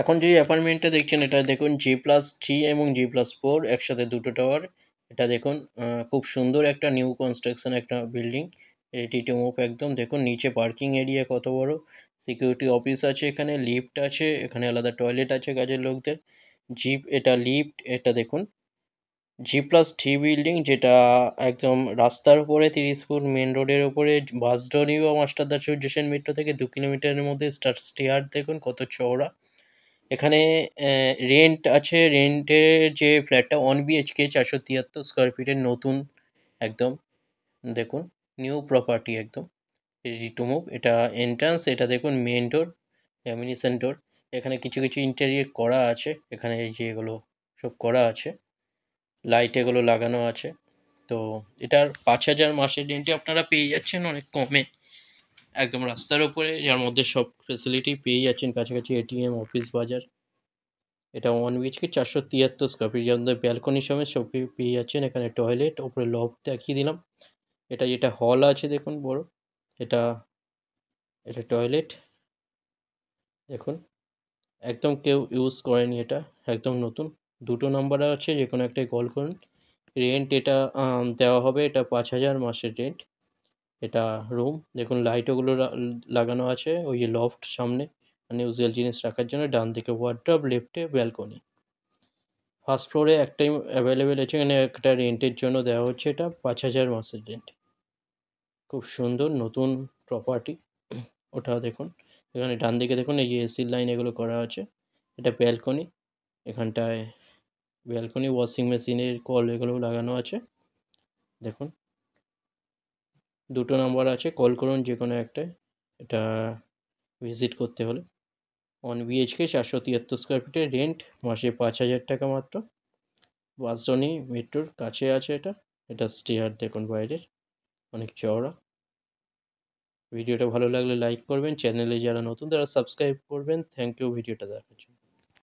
এখন যে অ্যাপার্টমেন্টটা দেখছেন এটা দেখুন জি প্লাস থ্রি এবং জি প্লাস ফোর একসাথে দুটো টাওয়ার এটা দেখুন খুব সুন্দর একটা নিউ কনস্ট্রাকশন একটা বিল্ডিং এটি টোমোপ একদম দেখুন নিচে পার্কিং এরিয়া কত বড় সিকিউরিটি অফিস আছে এখানে লিফট আছে এখানে আলাদা টয়লেট আছে কাজের লোকদের জিপ এটা লিফট এটা দেখুন জি প্লাস থ্রি বিল্ডিং যেটা একদম রাস্তার উপরে তিরিশ ফুট মেন রোডের উপরে বাসডোরি বা মাস্টারদা সূর্য সেন মেট্রো থেকে দু কিলোমিটারের মধ্যে স্টার স্টেয়ার দেখুন কত চওড়া এখানে রেন্ট আছে রেন্টের যে ফ্ল্যাটটা ওয়ান বিএইচকে চারশো তিয়াত্তর স্কোয়ার ফিটের নতুন একদম দেখুন নিউ প্রপার্টি একদম রেডি টু মুভ এটা এন্ট্রান্স এটা দেখুন মেন ডোর ল্যামিনেশন ডোর এখানে কিছু কিছু ইন্টেরিয়ার করা আছে এখানে এই যে এগুলো সব করা আছে লাইট এগুলো লাগানো আছে তো এটার পাঁচ হাজার মাসের রেন্টে আপনারা পেয়ে যাচ্ছেন অনেক কমে একদম রাস্তার ওপরে যার মধ্যে সব ফেসিলিটি পেয়ে যাচ্ছেন কাছাকাছি এটিএম অফিস বাজার এটা ওয়ান বিএচকে চারশো তিয়াত্তর স্কোয়ার ফিট যার মধ্যে ব্যালকনি সমেত সব পেয়ে যাচ্ছেন এখানে টয়লেট ওপরে লব দেখিয়ে দিলাম এটা যেটা হল আছে দেখুন বড় এটা এটা টয়লেট দেখুন একদম কেউ ইউজ করেনি এটা একদম নতুন দুটো নাম্বার আছে যে কোনো একটাই কল করুন রেন্ট এটা দেওয়া হবে এটা পাঁচ হাজার মাসের রেন্ট এটা রুম দেখুন লাইট ওগুলো লাগানো আছে ওই যে লফট সামনে মানে ইউজুয়াল জিনিস রাখার জন্য ডান দিকে ওয়ার্ড্রপ লেফটে ব্যালকনি ফার্স্ট ফ্লোরে একটাই অ্যাভেলেবেল আছে এখানে একটা রেন্টের জন্য দেওয়া হচ্ছে এটা পাঁচ হাজার মাসের রেন্ট খুব সুন্দর নতুন প্রপার্টি ওটা দেখুন এখানে ডান দিকে দেখুন এই যে এসির লাইন এগুলো করা আছে এটা ব্যালকনি এখানটায় ব্যালকনি ওয়াশিং মেশিনের কল এগুলো লাগানো আছে দেখুন দুটো নাম্বার আছে কল করুন যে কোনো একটা এটা ভিজিট করতে হলে ওয়ান বিএইচকে চারশো তিয়াত্তর স্কোয়ার ফিটের রেন্ট মাসে পাঁচ হাজার টাকা মাত্র বাসজনি মেট্রোর কাছে আছে এটা এটা স্টেয়ার দেখুন বাইরের অনেক চওড়া ভিডিওটা ভালো লাগলে লাইক করবেন চ্যানেলে যারা নতুন তারা সাবস্ক্রাইব করবেন থ্যাংক ইউ ভিডিওটা দেখার জন্য